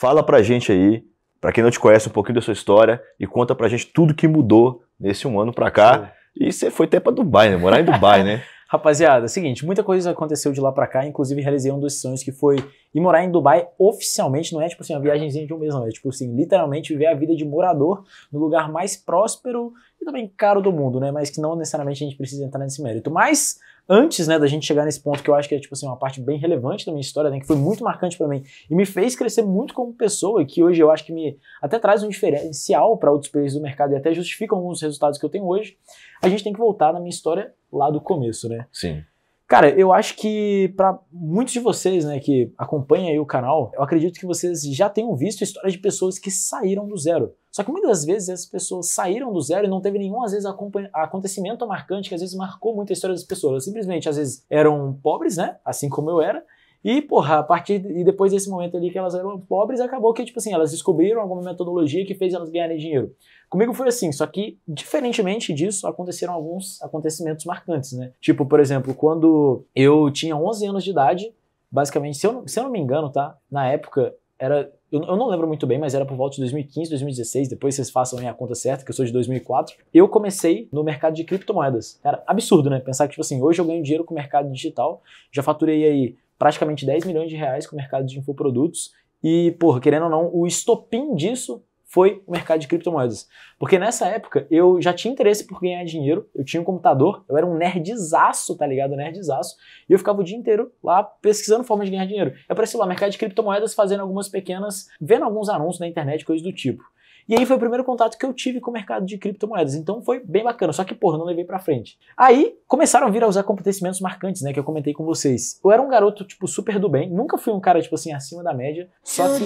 Fala pra gente aí, pra quem não te conhece, um pouquinho da sua história e conta pra gente tudo que mudou nesse um ano pra cá. E você foi até pra Dubai, né? Morar em Dubai, né? Rapaziada, é o seguinte, muita coisa aconteceu de lá para cá, inclusive realizei um dos sonhos que foi e morar em Dubai oficialmente não é tipo assim uma viagemzinha de um mês, não. É tipo assim, literalmente viver a vida de morador no lugar mais próspero e também caro do mundo, né? Mas que não necessariamente a gente precisa entrar nesse mérito. Mas antes, né, da gente chegar nesse ponto que eu acho que é tipo assim uma parte bem relevante da minha história, né, que foi muito marcante para mim e me fez crescer muito como pessoa, e que hoje eu acho que me até traz um diferencial para outros países do mercado e até justifica alguns resultados que eu tenho hoje. A gente tem que voltar na minha história lá do começo, né? Sim. Cara, eu acho que para muitos de vocês, né, que acompanham aí o canal, eu acredito que vocês já tenham visto histórias de pessoas que saíram do zero. Só que muitas das vezes essas pessoas saíram do zero e não teve nenhum, às vezes, acontecimento marcante que às vezes marcou muito a história das pessoas. simplesmente, às vezes, eram pobres, né? Assim como eu era, e, porra, a partir de, e depois desse momento ali que elas eram pobres, acabou que, tipo assim, elas descobriram alguma metodologia que fez elas ganharem dinheiro. Comigo foi assim, só que, diferentemente disso, aconteceram alguns acontecimentos marcantes, né? Tipo, por exemplo, quando eu tinha 11 anos de idade, basicamente, se eu, se eu não me engano, tá? Na época, era. Eu, eu não lembro muito bem, mas era por volta de 2015, 2016. Depois vocês façam a minha conta certa, que eu sou de 2004. Eu comecei no mercado de criptomoedas. era absurdo, né? Pensar que, tipo assim, hoje eu ganho dinheiro com o mercado digital. Já faturei aí praticamente 10 milhões de reais com o mercado de infoprodutos. E, porra, querendo ou não, o estopim disso foi o mercado de criptomoedas. Porque nessa época eu já tinha interesse por ganhar dinheiro, eu tinha um computador, eu era um nerdzaço, tá ligado? Nerdzaço. E eu ficava o dia inteiro lá pesquisando formas de ganhar dinheiro. Eu apareci lá, mercado de criptomoedas, fazendo algumas pequenas, vendo alguns anúncios na internet, coisas do tipo. E aí foi o primeiro contato que eu tive com o mercado de criptomoedas. Então foi bem bacana, só que, porra, não levei pra frente. Aí começaram a vir aos acontecimentos marcantes, né, que eu comentei com vocês. Eu era um garoto, tipo, super do bem, nunca fui um cara, tipo assim, acima da média, só que...